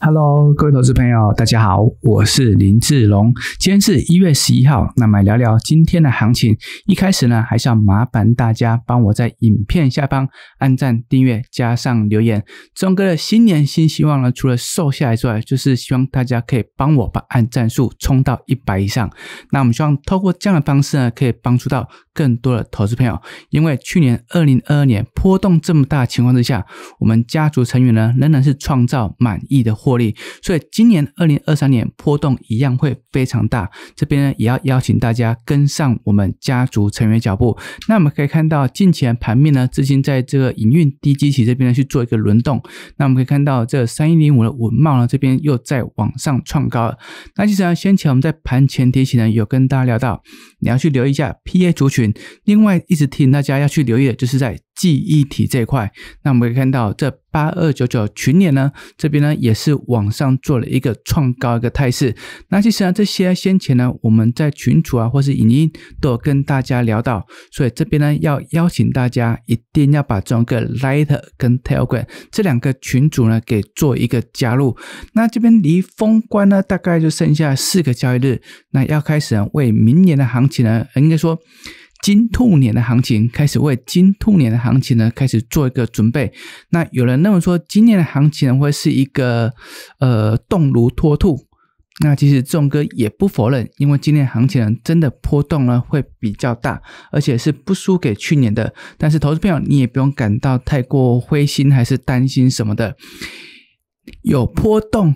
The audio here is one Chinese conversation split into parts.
Hello，各位投资朋友，大家好，我是林志龙。今天是一月十一号，那么聊聊今天的行情。一开始呢，还是要麻烦大家帮我在影片下方按赞、订阅，加上留言。钟哥的新年新希望呢，除了瘦下来之外，就是希望大家可以帮我把按赞数冲到一百以上。那我们希望透过这样的方式呢，可以帮助到。更多的投资朋友，因为去年二零二二年波动这么大情况之下，我们家族成员呢仍然是创造满意的获利，所以今年二零二三年波动一样会非常大。这边呢也要邀请大家跟上我们家族成员脚步。那我们可以看到近期盘面呢，资金在这个营运低基期这边呢去做一个轮动。那我们可以看到这三一零五的文茂呢，这边又在往上创高了。那其实呢，先前我们在盘前提醒呢，有跟大家聊到，你要去留意一下 PA 族群。另外，一直提醒大家要去留意的，就是在。记忆体这一块，那我们可以看到这八二九九群年呢，这边呢也是往上做了一个创高一个态势。那其实呢，这些先前呢我们在群主啊或是影音都有跟大家聊到，所以这边呢要邀请大家一定要把整个 Light 跟 Telegram 这两个群主呢给做一个加入。那这边离封关呢大概就剩下四个交易日，那要开始为明年的行情呢，应该说金兔年的行情开始为金兔年的行。行情呢，开始做一个准备。那有人那么说，今年的行情呢，会是一个呃，动如脱兔。那其实众哥也不否认，因为今年行情呢，真的波动呢会比较大，而且是不输给去年的。但是，投资朋友你也不用感到太过灰心还是担心什么的，有波动。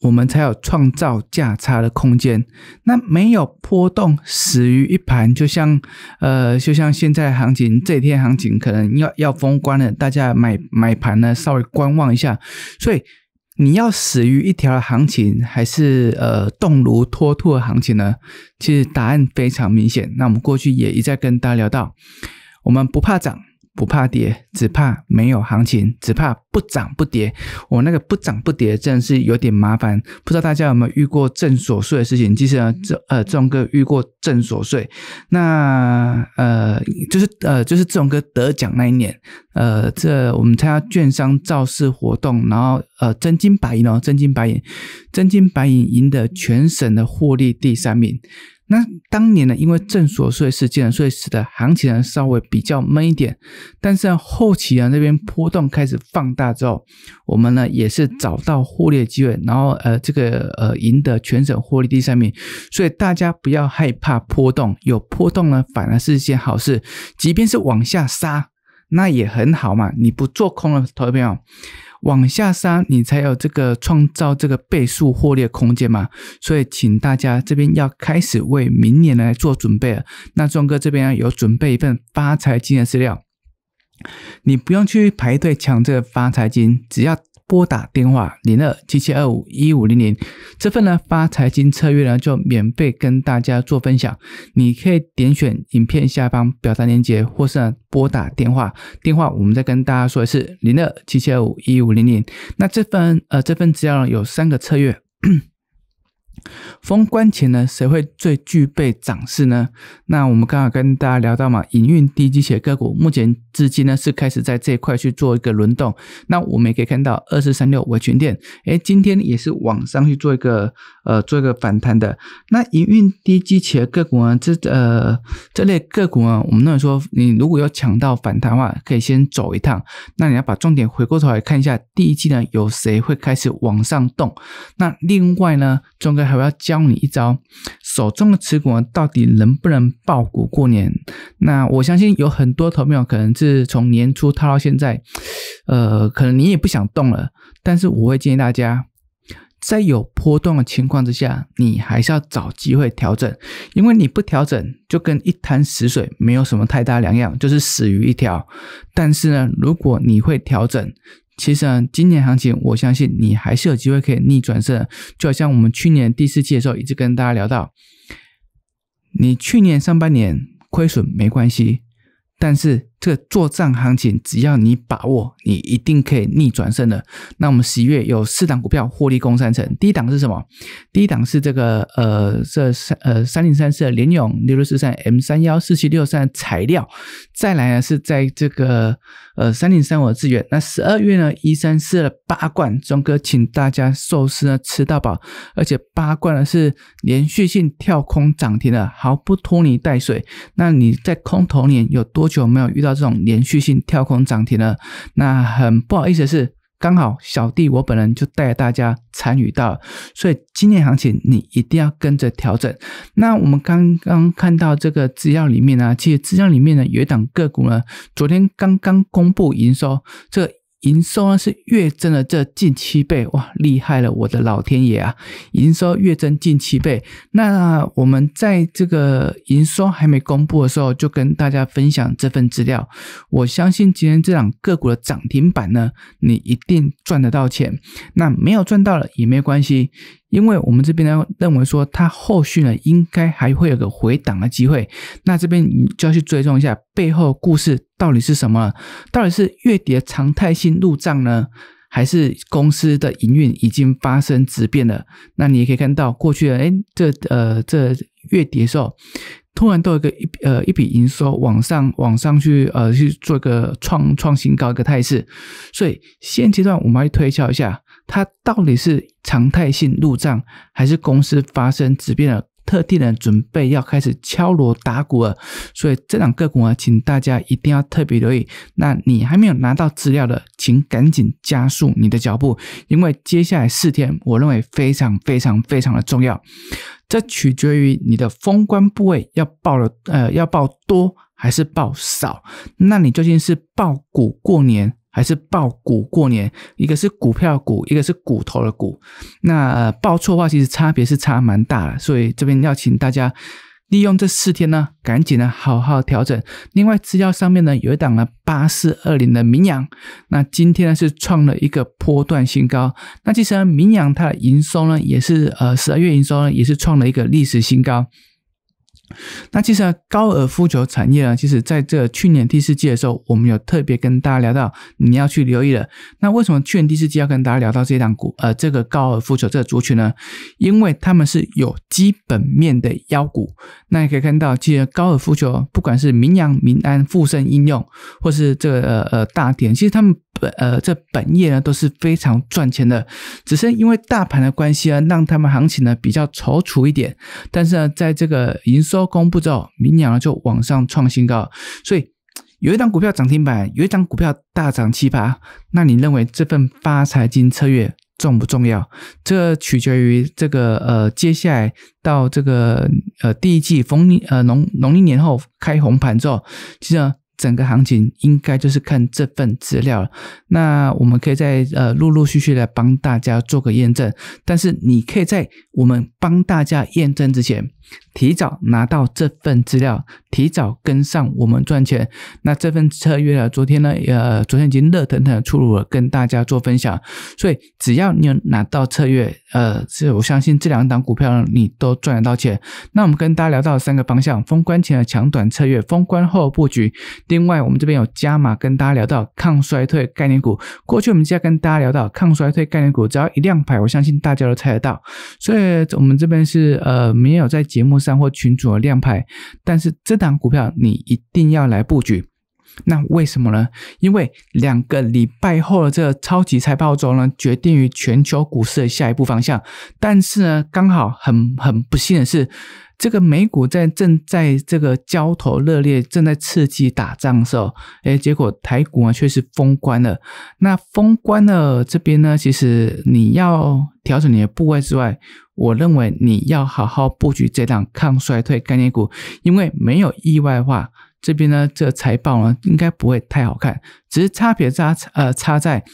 我们才有创造价差的空间。那没有波动，死于一盘，就像，呃，就像现在行情，这天行情可能要要封关了，大家买买盘呢，稍微观望一下。所以你要死于一条行情，还是呃动如脱兔的行情呢？其实答案非常明显。那我们过去也一再跟大家聊到，我们不怕涨。不怕跌，只怕没有行情，只怕不涨不跌。我那个不涨不跌，真的是有点麻烦。不知道大家有没有遇过正所得税的事情？其实，这呃，志勇哥遇过正所得税。那呃，就是呃，就是志勇哥得奖那一年，呃，这我们参加券商造势活动，然后呃，真金白银哦，真金白银，真金白银赢得全省的获利第三名。那当年呢，因为正所税事件，所以使得行情呢稍微比较闷一点。但是呢，后期啊那边波动开始放大之后，我们呢也是找到获利的机会，然后呃这个呃赢得全省获利第三名。所以大家不要害怕波动，有波动呢，反而是一件好事。即便是往下杀，那也很好嘛。你不做空了，投资朋友。往下杀，你才有这个创造这个倍数获利的空间嘛。所以，请大家这边要开始为明年来做准备了。那壮哥这边有准备一份发财金的资料，你不用去排队抢这个发财金，只要。拨打电话零二七七二五一五零零，这份呢发财经策略呢就免费跟大家做分享。你可以点选影片下方表达链接，或是呢拨打电话，电话我们再跟大家说的是零二七七二五一五零零。那这份呃这份资料有三个策略。封关前呢，谁会最具备涨势呢？那我们刚好跟大家聊到嘛，营运低基企个股目前资金呢是开始在这一块去做一个轮动。那我们也可以看到，二四三六维权店，哎，今天也是往上去做一个呃做一个反弹的。那营运低基企个股呢，这呃这类个股呢，我们说，你如果有抢到反弹的话，可以先走一趟。那你要把重点回过头来看一下，第一季呢有谁会开始往上动？那另外呢，中哥。还要教你一招，手中的持股到底能不能爆股过年？那我相信有很多朋友可能是从年初套到现在，呃，可能你也不想动了。但是我会建议大家，在有波动的情况之下，你还是要找机会调整，因为你不调整就跟一潭死水没有什么太大两样，就是死鱼一条。但是呢，如果你会调整，其实，今年行情，我相信你还是有机会可以逆转的。就好像我们去年第四季的时候，一直跟大家聊到，你去年上半年亏损没关系，但是。这个做账行情，只要你把握，你一定可以逆转胜的。那我们十一月有四档股票获利共三成，第一档是什么？第一档是这个呃，这三呃三零三四联永六六四三 M 三幺四七六三材料，再来呢是在这个呃三零三五资源。那十二月呢一三四八冠，庄哥请大家寿司呢吃到饱，而且八冠呢是连续性跳空涨停的，毫不拖泥带水。那你在空头年有多久没有遇到？这种连续性跳空涨停了，那很不好意思的是，刚好小弟我本人就带大家参与到，所以今年行情你一定要跟着调整。那我们刚刚看到这个资料里面呢，其实资料里面呢有一档个股呢，昨天刚刚公布营收，这。营收呢是月增了这近七倍，哇，厉害了，我的老天爷啊！营收月增近七倍，那我们在这个营收还没公布的时候，就跟大家分享这份资料。我相信今天这两个股的涨停板呢，你一定赚得到钱。那没有赚到了也没关系。因为我们这边呢认为说，它后续呢应该还会有个回档的机会，那这边你就要去追踪一下背后故事到底是什么，到底是月底的常态性入账呢，还是公司的营运已经发生质变了？那你也可以看到，过去的哎，这呃这月底的时候，突然都一个一呃一笔营收往上往上去呃去做一个创创新高一个态势，所以现阶段我们要去推敲一下。它到底是常态性入账，还是公司发生质变了？特定人准备要开始敲锣打鼓了，所以这两个股啊，请大家一定要特别留意。那你还没有拿到资料的，请赶紧加速你的脚步，因为接下来四天，我认为非常非常非常的重要。这取决于你的封关部位要报了，呃，要报多还是报少？那你究竟是报股过年？还是报股过年，一个是股票股，一个是骨头的股。那报错的话，其实差别是差蛮大的，所以这边要请大家利用这四天呢，赶紧呢好好调整。另外资料上面呢有一档呢八四二零的民养，那今天呢是创了一个波段新高。那其实民养它的营收呢，也是呃十二月营收呢也是创了一个历史新高。那其实高尔夫球产业呢，其实在这去年第四季的时候，我们有特别跟大家聊到你要去留意的。那为什么去年第四季要跟大家聊到这档股，呃，这个高尔夫球这个族群呢？因为他们是有基本面的妖股。那你可以看到，其实高尔夫球不管是名扬、名安、富盛应用，或是这呃大田，其实他们。本呃，这本业呢都是非常赚钱的，只是因为大盘的关系啊，让他们行情呢比较踌躇一点。但是呢，在这个营收公布之后，明年呢就往上创新高。所以有一张股票涨停板，有一张股票大涨七八。那你认为这份发财金策略重不重要？这取决于这个呃，接下来到这个呃第一季逢呃农农历年后开红盘之后，其实。整个行情应该就是看这份资料了。那我们可以在呃，陆陆续续的帮大家做个验证。但是你可以在我们帮大家验证之前。提早拿到这份资料，提早跟上我们赚钱。那这份策略呢？昨天呢？呃，昨天已经热腾腾的出炉了，跟大家做分享。所以只要你有拿到策略，呃，是我相信这两档股票呢，你都赚得到钱。那我们跟大家聊到三个方向：封关前的强短策略，封关后布局。另外，我们这边有加码跟大家聊到抗衰退概念股。过去我们只要跟大家聊到抗衰退概念股，只要一亮牌，我相信大家都猜得到。所以我们这边是呃，没有在节目。上或群主的亮牌，但是这档股票你一定要来布局。那为什么呢？因为两个礼拜后的这个超级财报周呢，决定于全球股市的下一步方向。但是呢，刚好很很不幸的是，这个美股在正在这个焦投热烈、正在刺激打仗的时候，诶，结果台股啊却是封关了。那封关了这边呢，其实你要调整你的部位之外，我认为你要好好布局这档抗衰退概念股，因为没有意外化。这边呢，这财报呢应该不会太好看，只是差别差呃差在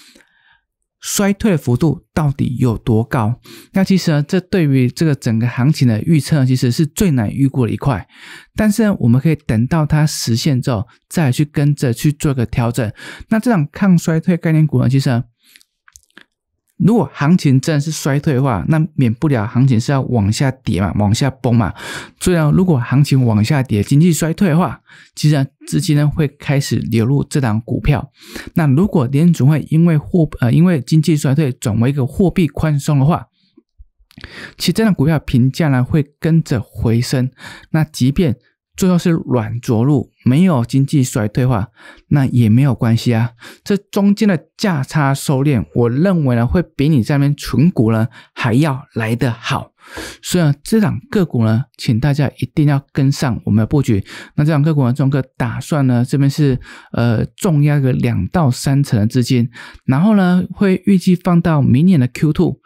衰退幅度到底有多高。那其实呢，这对于这个整个行情的预测其实是最难预估的一块。但是呢，我们可以等到它实现之后，再去跟着去做个调整。那这种抗衰退概念股呢，其实。如果行情真是衰退的话，那免不了行情是要往下跌嘛，往下崩嘛。所以呢，如果行情往下跌，经济衰退的话，其实资金呢会开始流入这档股票。那如果联储会因为货呃因为经济衰退转为一个货币宽松的话，其实这档股票评价呢会跟着回升。那即便重要是软着陆，没有经济衰退化，那也没有关系啊。这中间的价差收敛，我认为呢会比你在那边存股呢还要来得好。所以呢，这档个股呢，请大家一定要跟上我们的布局。那这档个股呢，庄哥打算呢这边是呃重压个两到三成的资金，然后呢会预计放到明年的 q two，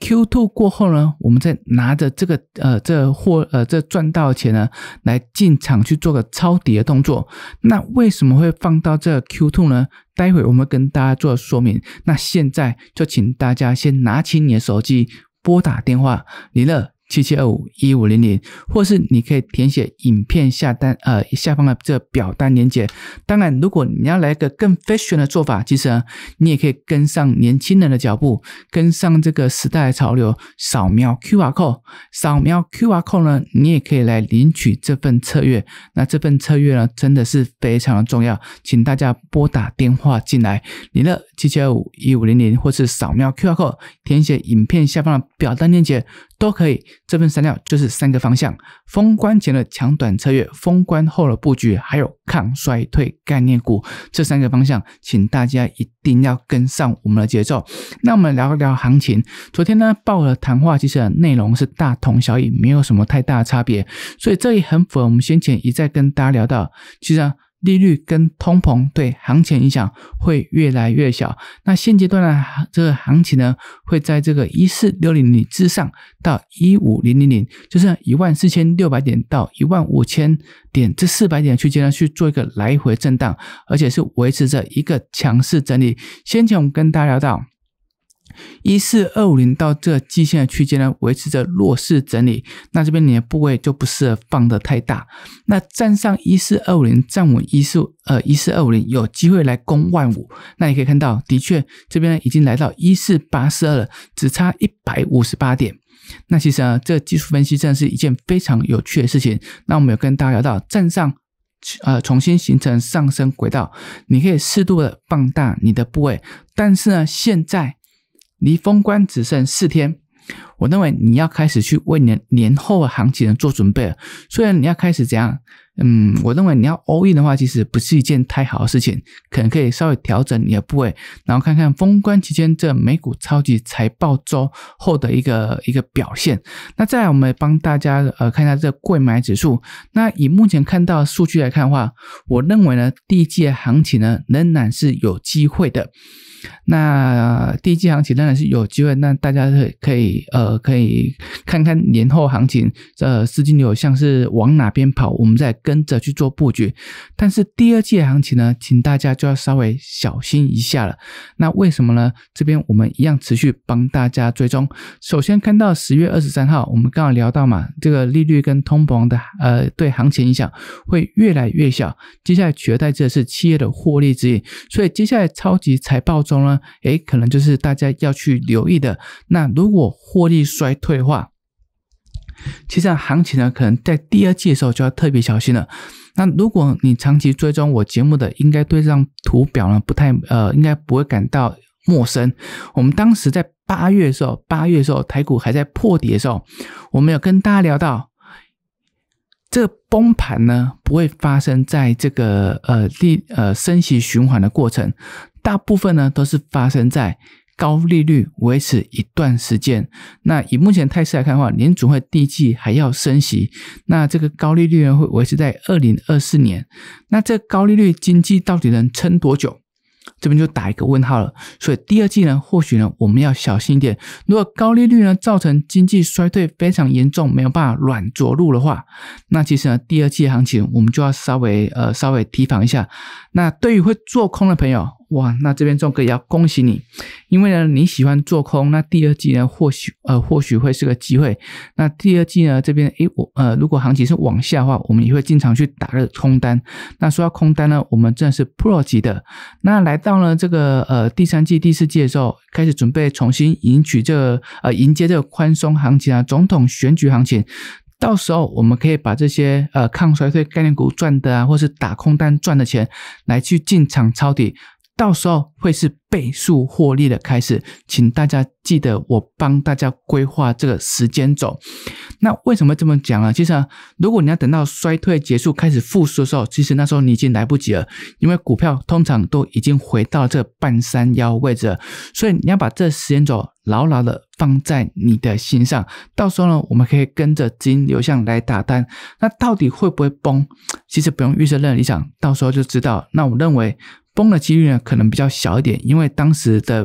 Q two 过后呢，我们再拿着这个呃这货呃这赚到的钱呢，来进场去做个抄底的动作。那为什么会放到这 Q two 呢？待会我们跟大家做说明。那现在就请大家先拿起你的手机拨打电话，李乐。七七二五一五零零，或是你可以填写影片下单呃下方的这表单链接。当然，如果你要来一个更 fashion 的做法，其实呢你也可以跟上年轻人的脚步，跟上这个时代潮流。扫描 Q R code，扫描 Q R code 呢，你也可以来领取这份策略。那这份策略呢，真的是非常的重要，请大家拨打电话进来，你的七七二五一五零零，或是扫描 Q R code，填写影片下方的表单链接都可以。这份资料就是三个方向：封关前的强短策略、封关后的布局，还有抗衰退概念股。这三个方向，请大家一定要跟上我们的节奏。那我们聊一聊行情。昨天呢，报了的谈话其实内容是大同小异，没有什么太大差别。所以这也很符合我们先前一再跟大家聊到，其实。利率跟通膨对行情影响会越来越小。那现阶段的这个行情呢，会在这个一四六零零之上到一五零零零，就是一万四千六百点到一万五千点这四百点区间呢，去做一个来回震荡，而且是维持着一个强势整理。先前我们跟大家聊到。一四二五零到这季线的区间呢，维持着弱势整理。那这边你的部位就不适合放的太大。那站上一四二五零，站稳一四呃一四二五零，有机会来攻万五。那你可以看到，的确这边已经来到一四八四二了，只差一百五十八点。那其实呢，这技术分析真的是一件非常有趣的事情。那我们有跟大家聊到，站上呃重新形成上升轨道，你可以适度的放大你的部位，但是呢，现在。离封关只剩四天，我认为你要开始去为年年后的行情做准备了。虽然你要开始怎样？嗯，我认为你要欧 n 的话，其实不是一件太好的事情，可能可以稍微调整你的部位，然后看看封关期间这美股超级财报周后的一个一个表现。那再来，我们帮大家呃看一下这个贵买指数。那以目前看到数据来看的话，我认为呢，第一季的行情呢仍然是有机会的。那第一季行情仍然是有机会，那大家是可以呃可以看看年后行情，呃，资金流像是往哪边跑，我们再。跟着去做布局，但是第二季的行情呢，请大家就要稍微小心一下了。那为什么呢？这边我们一样持续帮大家追踪。首先看到十月二十三号，我们刚刚聊到嘛，这个利率跟通膨的呃对行情影响会越来越小，接下来取而代之的是企业的获利指引。所以接下来超级财报中呢，诶，可能就是大家要去留意的。那如果获利衰退的话，其实行情呢，可能在第二季的时候就要特别小心了。那如果你长期追踪我节目的，应该对这张图表呢不太呃，应该不会感到陌生。我们当时在八月的时候，八月的时候，台股还在破底的时候，我们有跟大家聊到，这个崩盘呢不会发生在这个呃第呃升息循环的过程，大部分呢都是发生在。高利率维持一段时间，那以目前态势来看的话，联储会第一季还要升息，那这个高利率呢会维持在二零二四年，那这高利率经济到底能撑多久？这边就打一个问号了。所以第二季呢，或许呢我们要小心一点。如果高利率呢造成经济衰退非常严重，没有办法软着陆的话，那其实呢第二季行情我们就要稍微呃稍微提防一下。那对于会做空的朋友。哇，那这边众哥也要恭喜你，因为呢你喜欢做空，那第二季呢或许呃或许会是个机会。那第二季呢这边诶我呃如果行情是往下的话，我们也会经常去打个空单。那说到空单呢，我们真的是 pro 级的。那来到了这个呃第三季第四季的时候，开始准备重新迎娶这呃迎接这个宽松行情啊总统选举行情。到时候我们可以把这些呃抗衰退概念股赚的啊，或是打空单赚的钱来去进场抄底。到时候会是倍数获利的开始，请大家记得我帮大家规划这个时间轴。那为什么这么讲啊？其实，如果你要等到衰退结束开始复苏的时候，其实那时候你已经来不及了，因为股票通常都已经回到这半山腰位置了。所以你要把这时间轴牢牢的放在你的心上。到时候呢，我们可以跟着资金流向来打单。那到底会不会崩？其实不用预设任何理想，到时候就知道。那我认为。崩的几率呢，可能比较小一点，因为当时的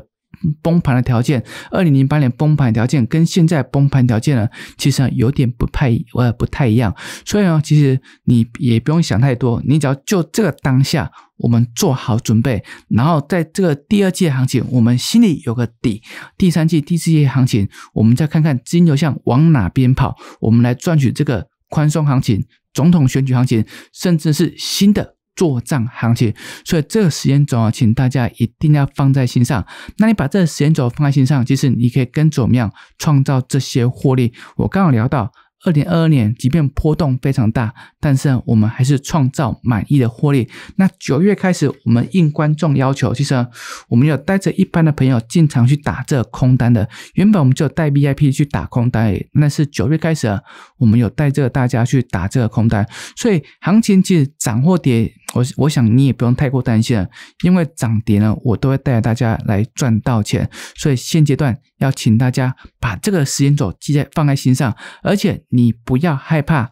崩盘的条件，二零零八年崩盘条件跟现在崩盘条件呢，其实有点不太呃不太一样。所以呢，其实你也不用想太多，你只要就这个当下，我们做好准备，然后在这个第二季行情，我们心里有个底；第三季、第四季行情，我们再看看资金流向往哪边跑，我们来赚取这个宽松行情、总统选举行情，甚至是新的。做账行情，所以这个时间轴，请大家一定要放在心上。那你把这个时间轴放在心上，其实你可以跟着我们样创造这些获利。我刚刚聊到，二零二二年即便波动非常大，但是我们还是创造满意的获利。那九月开始，我们应观众要求，其实我们有带着一般的朋友进场去打这空单的。原本我们就带 VIP 去打空单，那是九月开始，我们有带着大家去打这个空单。所以行情其实涨或跌。我我想你也不用太过担心了，因为涨跌呢，我都会带着大家来赚到钱，所以现阶段要请大家把这个时间轴记在放在心上，而且你不要害怕。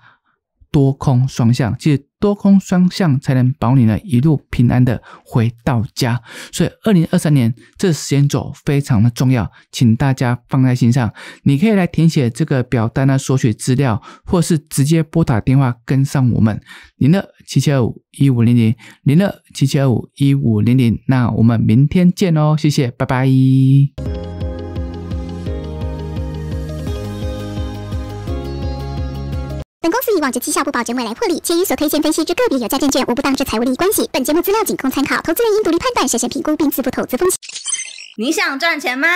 多空双向，其实多空双向才能保你呢一路平安的回到家。所以，二零二三年这时间轴非常的重要，请大家放在心上。你可以来填写这个表单呢，索取资料，或是直接拨打电话跟上我们零二七七二五一五零零零二七七二五一五零零。那我们明天见哦，谢谢，拜拜。本公司以往就绩效不保、结未来获利，且与所推荐分析之个别有价证券无不当之财务利益关系。本节目资料仅供参考，投资人应独立判断、审慎评估并自负投资风险。你想赚钱吗？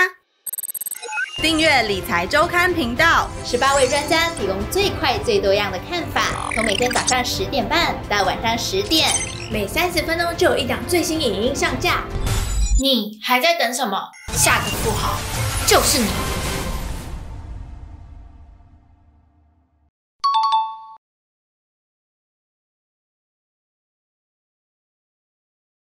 订阅理财周刊频道，十八位专家提供最快、最多样的看法，从每天早上十点半到晚上十点，每三十分钟就有一档最新影音上架。你还在等什么？下个不好，就是你。